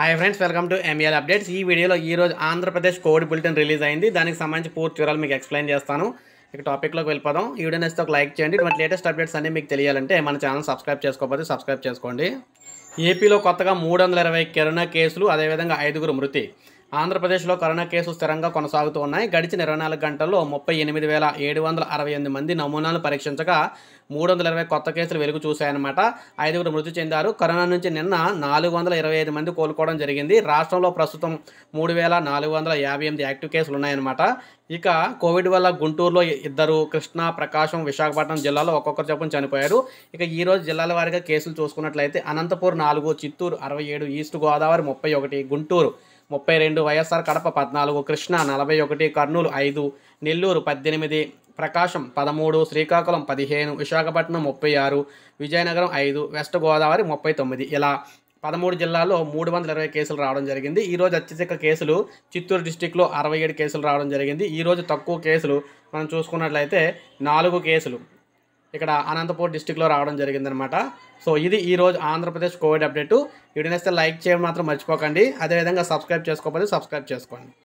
hi friends welcome to ML updates ఈ వీడియోలో ఈరోజు ఆంధ్రప్రదేశ్ కోవిడ్ బులెటిన్ రిలీజ్ అయింది దానికి సంబంధించి పూర్తి వివరాలు మీకు ఎక్స్ప్లెయిన్ చేస్తాను ఇక టాపిక్లోకి వెళ్ళిపోదాం ఈ వీడియో నచ్చితే ఒక లైక్ చేయండి ఇటువంటి లేటెస్ట్ అప్డేట్స్ అన్నీ మీకు తెలియాలంటే మన ఛానల్ సబ్స్క్రైబ్ చేసుకోకపోతే సబ్స్క్రైబ్ చేసుకోండి ఏపీలో కొత్తగా మూడు కరోనా కేసులు అదేవిధంగా ఐదుగురు మృతి ఆంధ్రప్రదేశ్లో కరోనా కేసులు స్థిరంగా కొనసాగుతూ ఉన్నాయి గడిచిన ఇరవై నాలుగు గంటల్లో ముప్పై ఎనిమిది వేల ఏడు వందల అరవై ఎనిమిది మంది నమూనాలు పరీక్షించగా మూడు వందల ఇరవై కొత్త కేసులు వెలుగు చూశాయన్నమాట ఐదుగురు మృతి చెందారు కరోనా నుంచి నిన్న నాలుగు వందల ఇరవై ఐదు మంది కోలుకోవడం జరిగింది రాష్ట్రంలో ప్రస్తుతం మూడు వేల నాలుగు వందల యాభై ఎనిమిది యాక్టివ్ కేసులు ఉన్నాయన్నమాట ఇక కోవిడ్ వల్ల గుంటూరులో ఇద్దరు కృష్ణా ప్రకాశం విశాఖపట్నం జిల్లాలో ఒక్కొక్కరు చొప్పున చనిపోయారు ఇక ఈరోజు జిల్లాల వారిగా కేసులు చూసుకున్నట్లయితే అనంతపూర్ నాలుగు చిత్తూరు అరవై ఏడు ఈస్ట్ గోదావరి ముప్పై ఒకటి గుంటూరు ముప్పై రెండు వైఎస్ఆర్ కడప పద్నాలుగు కృష్ణా నలభై ఒకటి కర్నూలు ఐదు నెల్లూరు పద్దెనిమిది ప్రకాశం పదమూడు శ్రీకాకుళం పదిహేను విశాఖపట్నం ముప్పై ఆరు విజయనగరం ఐదు వెస్ట్ గోదావరి ముప్పై తొమ్మిది ఇలా పదమూడు జిల్లాల్లో మూడు వందల ఇరవై కేసులు రావడం జరిగింది ఈరోజు అత్యధిక కేసులు చిత్తూరు డిస్టిక్లో అరవై ఏడు కేసులు రావడం జరిగింది ఈరోజు తక్కువ కేసులు మనం చూసుకున్నట్లయితే నాలుగు కేసులు ఇక్కడ అనంతపూర్ డిస్టిక్లో రావడం జరిగిందనమాట సో ఇది ఈరోజు ఆంధ్రప్రదేశ్ కోవిడ్ అప్డేటు వీడియోనేస్తే లైక్ చేయడం మాత్రం మర్చిపోకండి అదేవిధంగా సబ్స్క్రైబ్ చేసుకోకపోతే సబ్స్క్రైబ్ చేసుకోండి